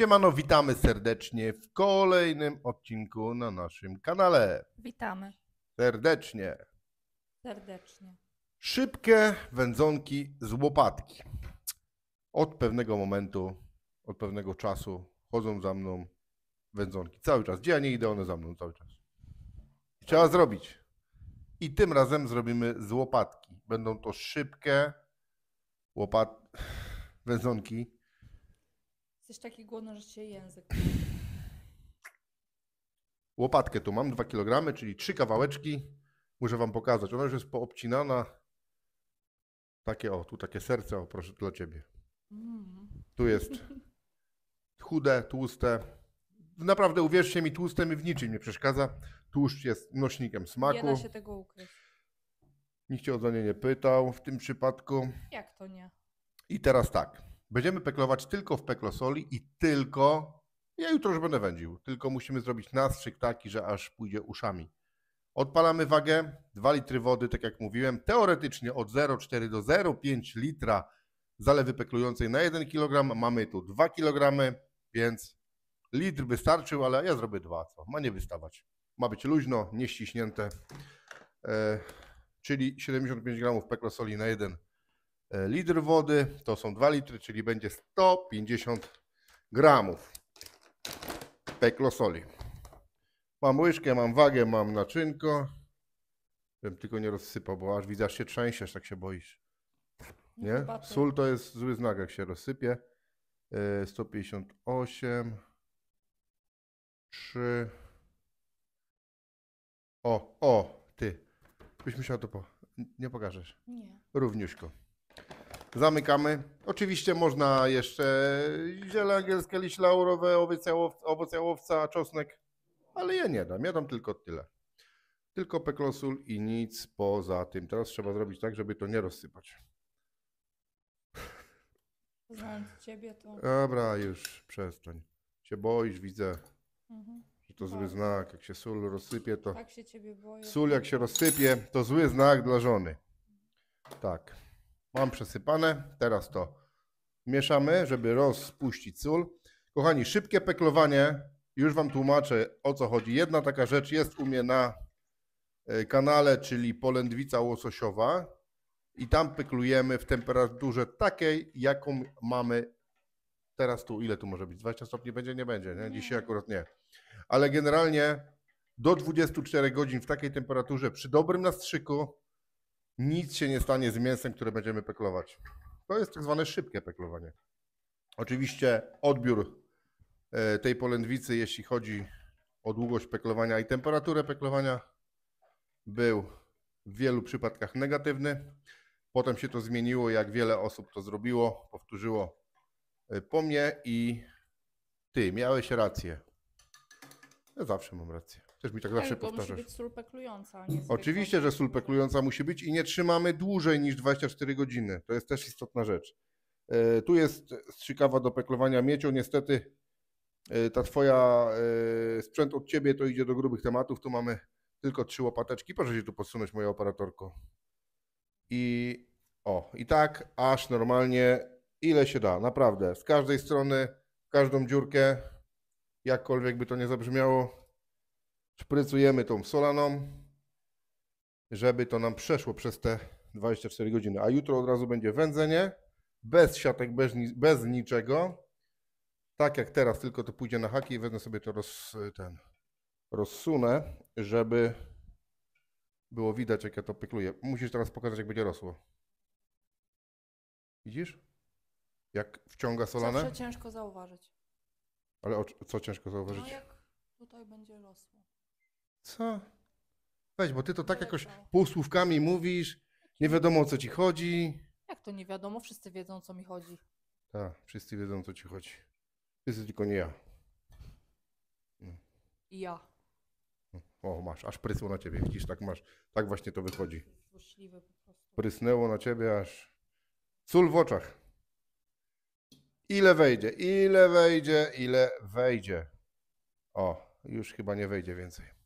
Siemano, witamy serdecznie w kolejnym odcinku na naszym kanale. Witamy. Serdecznie. Serdecznie. Szybkie wędzonki z łopatki. Od pewnego momentu, od pewnego czasu chodzą za mną wędzonki. Cały czas. Gdzie ja nie idę, one za mną cały czas. Trzeba zrobić. I tym razem zrobimy z łopatki. Będą to szybkie łopat... wędzonki Jesteś taki głodny, że się język. Łopatkę tu mam, 2 kg, czyli trzy kawałeczki. Muszę wam pokazać. Ona już jest poobcinana. Takie o, tu takie serce, o proszę dla ciebie. Mm. Tu jest chude, tłuste. Naprawdę uwierzcie mi, tłuste mi w niczym nie przeszkadza. Tłuszcz jest nośnikiem smaku. Nie da się tego ukryć. Nikt cię o to nie pytał w tym przypadku. Jak to nie? I teraz tak. Będziemy peklować tylko w peklosoli i tylko. Ja jutro już będę wędził, tylko musimy zrobić nastrzyk taki, że aż pójdzie uszami. Odpalamy wagę, 2 litry wody, tak jak mówiłem, teoretycznie od 0,4 do 0,5 litra zalewy peklującej na 1 kg. Mamy tu 2 kg, więc litr wystarczył, ale ja zrobię dwa, co ma nie wystawać. Ma być luźno, nieściśnięte, e, czyli 75 gramów peklosoli na 1 E, litr wody, to są 2 litry, czyli będzie 150 gramów peklo soli. Mam łyżkę, mam wagę, mam naczynko. Bym tylko nie rozsypał, bo aż widzisz się trzęsiesz, tak się boisz. No nie? Tak. Sól to jest zły znak, jak się rozsypie. 158. E, 3. O, o, ty. Byś musiał to po... Nie pokażesz. Nie. Równiuśko. Zamykamy. Oczywiście można jeszcze ziele angielskie, liść laurowe, owoc czosnek, ale ja nie dam, ja dam tylko tyle. Tylko peklosul i nic poza tym. Teraz trzeba zrobić tak, żeby to nie rozsypać. Znając ciebie to... Dobra, już przestań. Cię boisz, widzę. Mhm. Że to zły tak. znak. Jak się sól rozsypie, to... Tak się ciebie boję. Sól jak się rozsypie, to zły znak dla żony. Tak. Mam przesypane, teraz to mieszamy, żeby rozpuścić sól. Kochani, szybkie peklowanie, już Wam tłumaczę o co chodzi. Jedna taka rzecz jest u mnie na e, kanale, czyli polędwica łososiowa i tam peklujemy w temperaturze takiej, jaką mamy teraz tu. Ile tu może być? 20 stopni będzie? Nie będzie, nie? Dzisiaj akurat nie. Ale generalnie do 24 godzin w takiej temperaturze przy dobrym nastrzyku nic się nie stanie z mięsem, które będziemy peklować. To jest tak zwane szybkie peklowanie. Oczywiście odbiór e, tej polędwicy, jeśli chodzi o długość peklowania i temperaturę peklowania, był w wielu przypadkach negatywny. Potem się to zmieniło, jak wiele osób to zrobiło, powtórzyło e, po mnie i ty miałeś rację. Ja zawsze mam rację. Też mi tak zawsze Tylko powtarzasz. musi być sól peklująca. Nie Oczywiście, że sól peklująca musi być i nie trzymamy dłużej niż 24 godziny. To jest też istotna rzecz. E, tu jest strzykawa do peklowania miecią. Niestety e, ta twoja e, sprzęt od ciebie to idzie do grubych tematów. Tu mamy tylko trzy łopateczki. Proszę się tu podsunąć, moja operatorko. I o, i tak aż normalnie ile się da, naprawdę. Z każdej strony, każdą dziurkę, jakkolwiek by to nie zabrzmiało, szprycujemy tą solaną, żeby to nam przeszło przez te 24 godziny. A jutro od razu będzie wędzenie, bez siatek, bez, bez niczego. Tak jak teraz, tylko to pójdzie na haki i wezmę sobie to roz, ten, rozsunę, żeby było widać, jak ja to pykluję. Musisz teraz pokazać, jak będzie rosło. Widzisz? Jak wciąga solanę? Zawsze ciężko zauważyć. Ale o, co ciężko zauważyć? No jak tutaj będzie rosło. Co? Weź, bo ty to tak jakoś tak. półsłówkami mówisz, nie wiadomo o co ci chodzi. Jak to nie wiadomo? Wszyscy wiedzą, o co mi chodzi. Tak, wszyscy wiedzą o co ci chodzi. Wszyscy tylko nie ja. Mm. I ja. Mm. O, masz, aż prysło na ciebie, widzisz, tak masz, tak właśnie to wychodzi. po prostu. Prysnęło na ciebie aż sól w oczach. Ile wejdzie, ile wejdzie, ile wejdzie. O, już chyba nie wejdzie więcej.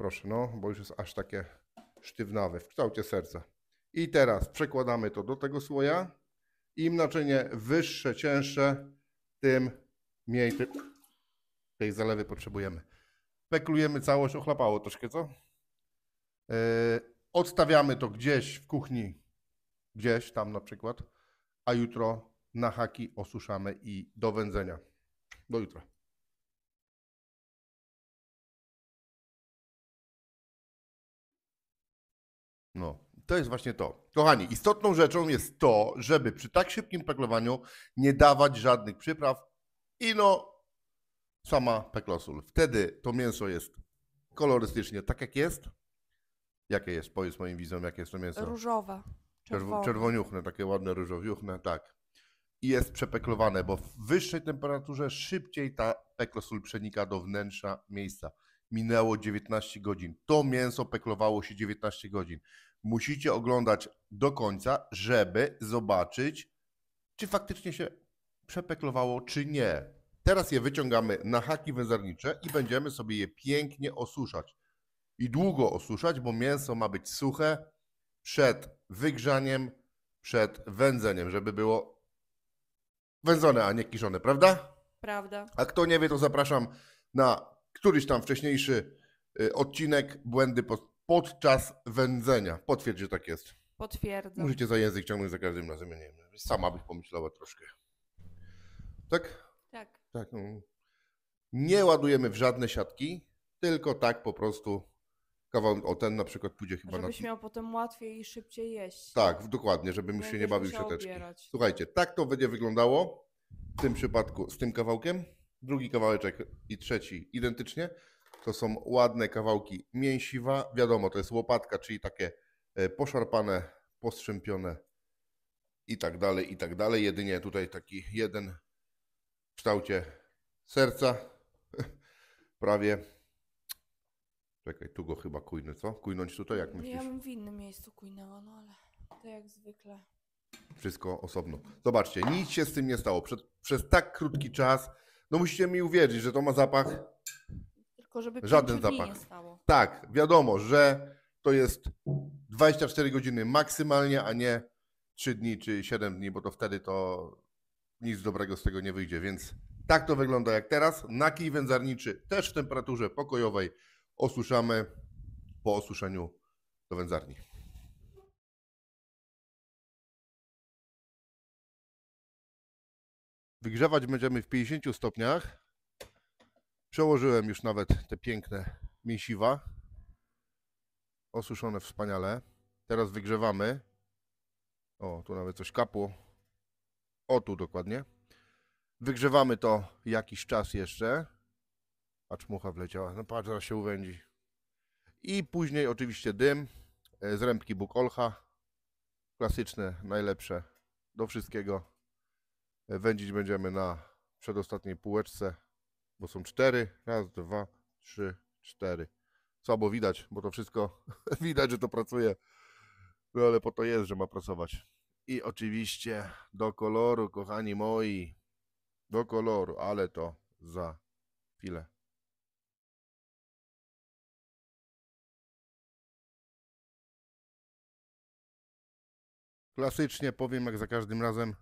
Proszę, no, bo już jest aż takie sztywnawe, w kształcie serca. I teraz przekładamy to do tego słoja. Im naczynie wyższe, cięższe, tym mniej ty tej zalewy potrzebujemy. Peklujemy całość, ochlapało troszkę, co? Yy, odstawiamy to gdzieś w kuchni, gdzieś tam na przykład, a jutro na haki osuszamy i do wędzenia. Do jutra. No, to jest właśnie to. Kochani, istotną rzeczą jest to, żeby przy tak szybkim peklowaniu nie dawać żadnych przypraw i no, sama peklosul. Wtedy to mięso jest kolorystycznie tak, jak jest. Jakie jest, powiedz moim widzom, jakie jest to mięso? Różowe. Czerwone. Czerwoniuchne, takie ładne różowiuchne, tak. I jest przepeklowane, bo w wyższej temperaturze szybciej ta peklosul przenika do wnętrza miejsca minęło 19 godzin. To mięso peklowało się 19 godzin. Musicie oglądać do końca, żeby zobaczyć, czy faktycznie się przepeklowało, czy nie. Teraz je wyciągamy na haki wędzarnicze i będziemy sobie je pięknie osuszać. I długo osuszać, bo mięso ma być suche przed wygrzaniem, przed wędzeniem, żeby było wędzone, a nie kiszone, prawda? Prawda. A kto nie wie, to zapraszam na któryś tam wcześniejszy y, odcinek, błędy podczas wędzenia. Potwierdź, że tak jest. Potwierdzam. Możecie za język ciągnąć za każdym razem. Ja nie wiem, sama byś pomyślała troszkę. Tak? Tak. tak no. Nie ładujemy w żadne siatki, tylko tak po prostu kawał o ten na przykład pójdzie chyba Żebyś na... Żebyś miał potem łatwiej i szybciej jeść. Tak, dokładnie, żebym już się nie bawił siateczki. Ubierać. Słuchajcie, tak to będzie wyglądało w tym przypadku z tym kawałkiem drugi kawałeczek i trzeci identycznie. To są ładne kawałki mięsiwa. Wiadomo, to jest łopatka, czyli takie e, poszarpane, postrzępione i tak dalej, i tak dalej. Jedynie tutaj taki jeden w kształcie serca. Prawie. Czekaj, tu go chyba kujny, co? Kujnąć tutaj, jak myślisz? Ja bym w innym miejscu kujnęła, no ale to jak zwykle. Wszystko osobno. Zobaczcie, nic się z tym nie stało. przez tak krótki czas no musicie mi uwierzyć, że to ma zapach. Tylko żeby żaden zapach. Nie stało. Tak, wiadomo, że to jest 24 godziny maksymalnie, a nie 3 dni czy 7 dni, bo to wtedy to nic dobrego z tego nie wyjdzie. Więc tak to wygląda jak teraz. Na kij wędzarniczy też w temperaturze pokojowej osuszamy po osuszeniu do wędzarni. Wygrzewać będziemy w 50 stopniach. Przełożyłem już nawet te piękne mięsiwa. Osuszone wspaniale. Teraz wygrzewamy. O, tu nawet coś kapło. O, tu dokładnie. Wygrzewamy to jakiś czas jeszcze. A czmucha wleciała. No patrz, zaraz się uwędzi. I później oczywiście dym e, z rębki Bukolcha. Klasyczne, najlepsze do wszystkiego. Wędzić będziemy na przedostatniej półeczce, bo są cztery. Raz, dwa, trzy, cztery. Słabo widać, bo to wszystko widać, że to pracuje. No ale po to jest, że ma pracować. I oczywiście do koloru, kochani moi. Do koloru, ale to za chwilę. Klasycznie powiem jak za każdym razem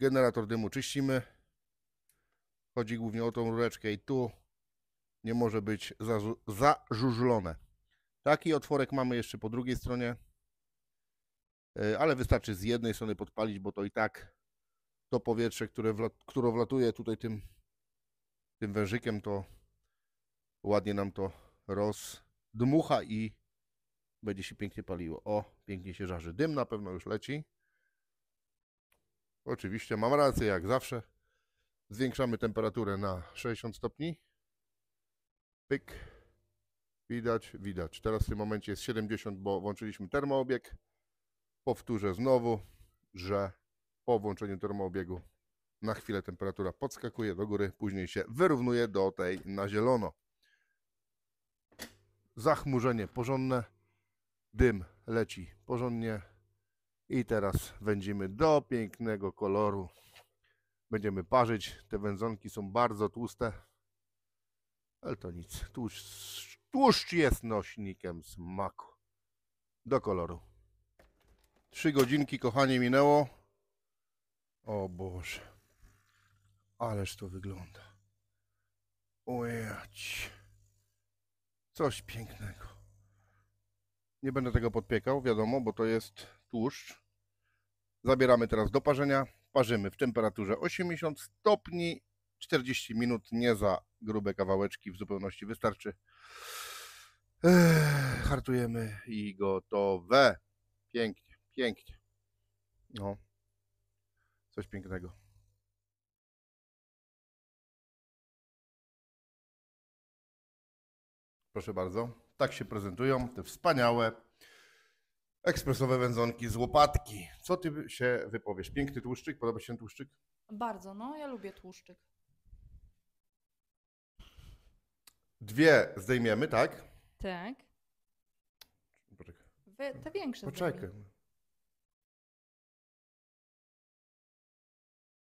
Generator dymu czyścimy. Chodzi głównie o tą rureczkę i tu nie może być zażużlone. Taki otworek mamy jeszcze po drugiej stronie, e, ale wystarczy z jednej strony podpalić, bo to i tak to powietrze, które wlat, które wlatuje tutaj tym, tym wężykiem, to ładnie nam to rozdmucha i będzie się pięknie paliło. O, pięknie się żarzy. Dym na pewno już leci. Oczywiście mam rację, jak zawsze. Zwiększamy temperaturę na 60 stopni. Pyk. Widać, widać. Teraz w tym momencie jest 70, bo włączyliśmy termoobieg. Powtórzę znowu, że po włączeniu termoobiegu na chwilę temperatura podskakuje do góry, później się wyrównuje do tej na zielono. Zachmurzenie porządne, dym leci porządnie, i teraz wędzimy do pięknego koloru. Będziemy parzyć. Te wędzonki są bardzo tłuste. Ale to nic. Tłuszcz, tłuszcz jest nośnikiem smaku. Do koloru. Trzy godzinki, kochanie, minęło. O Boże. Ależ to wygląda. Ojeć. Coś pięknego. Nie będę tego podpiekał, wiadomo, bo to jest tłuszcz. Zabieramy teraz do parzenia. Parzymy w temperaturze 80 stopni. 40 minut, nie za grube kawałeczki, w zupełności wystarczy. Ech, hartujemy i gotowe. Pięknie, pięknie. No, coś pięknego. Proszę bardzo, tak się prezentują te wspaniałe Ekspresowe wędzonki z łopatki. Co ty się wypowiesz? Piękny tłuszczyk? Podoba ci się ten tłuszczyk? Bardzo, no ja lubię tłuszczyk. Dwie zdejmiemy, tak? Tak. Poczekaj. Wy, te większe Poczekaj.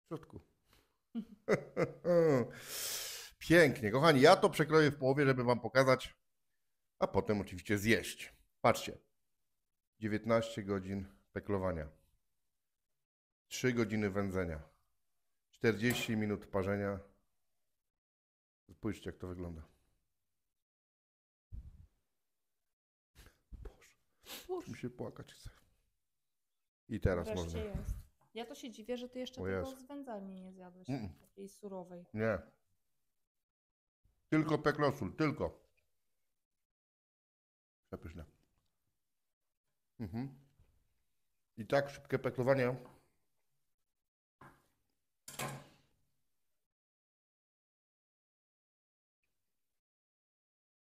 W środku. Pięknie, kochani. Ja to przekroję w połowie, żeby wam pokazać, a potem oczywiście zjeść. Patrzcie. 19 godzin peklowania, 3 godziny wędzenia, 40 minut parzenia. Spójrzcie, jak to wygląda. Boże, Boże. mi się płakać chce. I teraz Wreszcie można. Jest. Ja to się dziwię, że ty jeszcze o tego zwędzalni nie zjadłeś, mm. takiej surowej. Nie. Tylko peklosul, tylko. Przepyszne. Mhm. I tak szybkie peklowanie.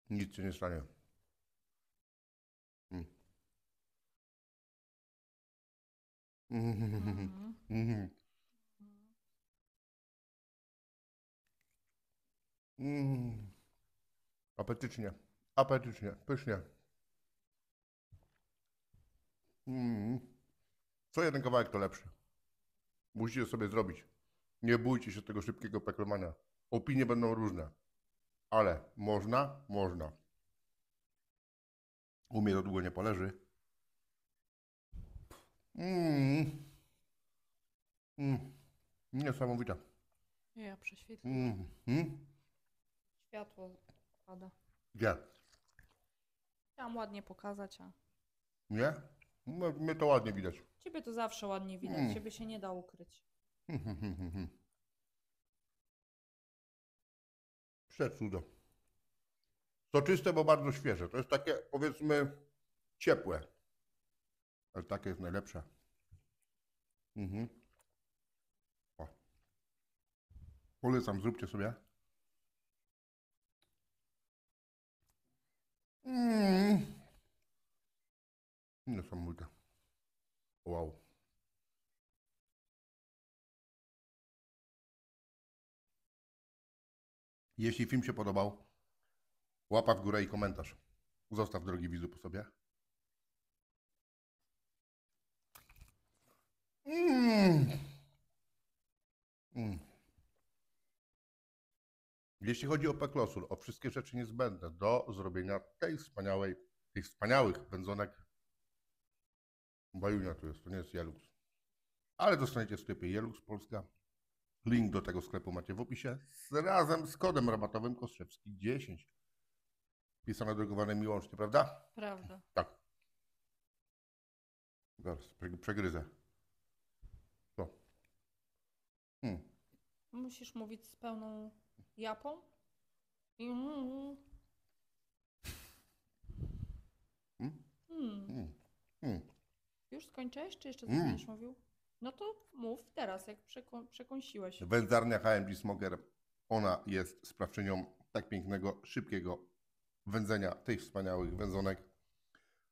Nic się nie stanie. Mm. Mm. Mm. Apetycznie, apetycznie, pysznie. Mm. Co jeden kawałek to lepszy. Musicie sobie zrobić. Nie bójcie się tego szybkiego peklowania. Opinie będą różne. Ale można, można. U mnie to długo nie poleży. Mm. Mm. Niesamowite. Ja prześwietlę. Mm. Mm. Światło pada. Gdzie? Chciałam ładnie pokazać, a... Nie? my no, Mnie to ładnie widać. Ciebie to zawsze ładnie widać, Mm. ciebie się nie da ukryć. Przecudo. Soczyste, bo bardzo świeże. To jest takie, powiedzmy, ciepłe. Ale takie jest najlepsze. Mhm. O. Polecam, zróbcie sobie. Mmm. No son multas. Wow. Jeśli film się podobał, łapa w górę i komentarz. Zostaw drogi widzu po sobie. Mm. Mm. Jeśli chodzi o peklosul, o wszystkie rzeczy niezbędne do zrobienia tej wspaniałej, tych wspaniałych pędzonek Bajunia to jest, to nie jest Jelux. Ale dostaniecie w sklepie Jelux Polska. Link do tego sklepu macie w opisie z, razem z kodem rabatowym Kostrzewski 10. Pisane mi łącznie, prawda? Prawda. Tak. Zaraz, przegryzę. To. Hmm. Musisz mówić z pełną japą? I... Mm. Hmm? Hmm. Hmm. hmm. Już skończyłeś, czy jeszcze coś mm. będziesz mówił? No to mów teraz, jak przekąsiłeś. przekąsiłeś. Wędzarnia HMG Smoker, ona jest sprawczynią tak pięknego, szybkiego wędzenia tych wspaniałych wędzonek.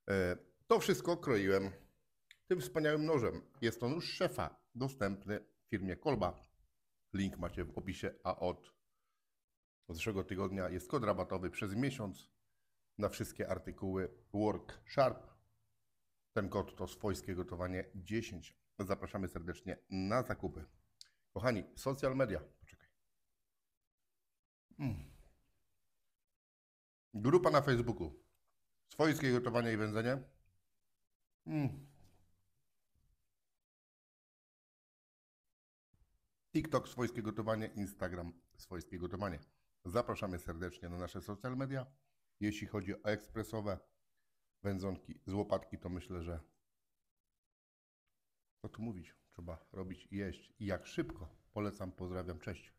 E, to wszystko kroiłem tym wspaniałym nożem. Jest on już szefa, dostępny w firmie Kolba. Link macie w opisie, a od zeszłego tygodnia jest kod rabatowy przez miesiąc na wszystkie artykuły Work Sharp ten kod to swojskie gotowanie 10. Zapraszamy serdecznie na zakupy. Kochani, social media. Poczekaj. Hmm. Grupa na Facebooku. Swojskie gotowanie i wędzenie. Hmm. TikTok, swojskie gotowanie, Instagram, swojskie gotowanie. Zapraszamy serdecznie na nasze social media. Jeśli chodzi o ekspresowe, wędzonki z łopatki, to myślę, że co tu mówić, trzeba robić i jeść. I jak szybko. Polecam, pozdrawiam, cześć.